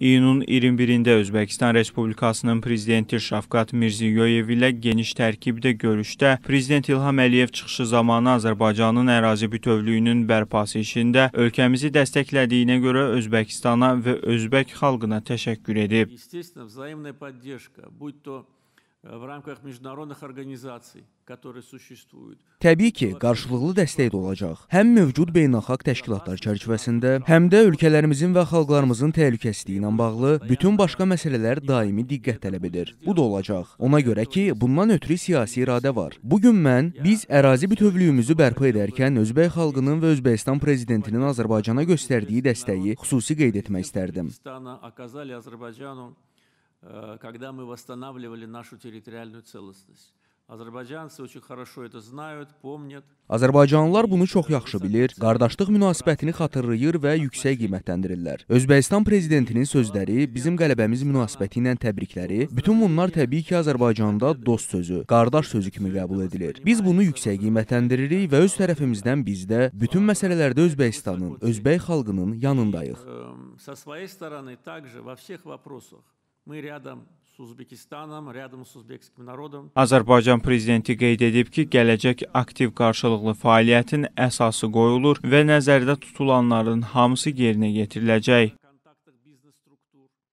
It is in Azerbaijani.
İyunun 21-də Özbəkistan Respublikasının prezidenti Şavkat Mirziyoyev ilə geniş tərkibdə görüşdə prezident İlham Əliyev çıxışı zamanı Azərbaycanın ərazi bütövlüyünün bərpası işində ölkəmizi dəstəklədiyinə görə Özbəkistana və özbək xalqına təşəkkür edib. Э, Təbii ki, qarşılıqlı dəstək də olacaq. Həm mövcud beynəlxalq təşkilatlar çərçivəsində, həm də ölkələrimizin və xalqlarımızın təhlükəsizliyi ilə bağlı bütün başqa məsələlər daimi diqqət tələb edir. Bu da olacaq. Ona görə ki, bundan ötürü siyasi iradə var. Bu gün mən biz ərazi bütövlüyümüzü bərpa edərkən Özbək xalqının və Özbəkistan prezidentinin Azərbaycana göstərdiyi dəstəyi xüsusi qeyd etmək istərdim. Э, когда мы восстанавливали нашу территориальную целостность. Azərbaycanlılar bunu çox yaxşı bilir, qardaşlıq münasibətini xatırlayır və yüksək qiymətləndirirlər. Özbəkistan prezidentinin sözləri, bizim qələbəmiz münasibəti ilə təbrikləri, bütün bunlar təbii ki, Azərbaycanda dost sözü, qardaş sözü kimi qəbul edilir. Biz bunu yüksək qiymətləndiririk və öz tərəfimizdən biz də bütün məsələlərdə Özbəkistanın, özbək xalqının yanındayıq. Со своей стороны также во всех вопросах Azərbaycan prezidenti qeyd edib ki, gələcək aktiv qarşılıqlı fəaliyyətin əsası qoyulur və nəzərdə tutulanların hamısı yerinə yetiriləcək.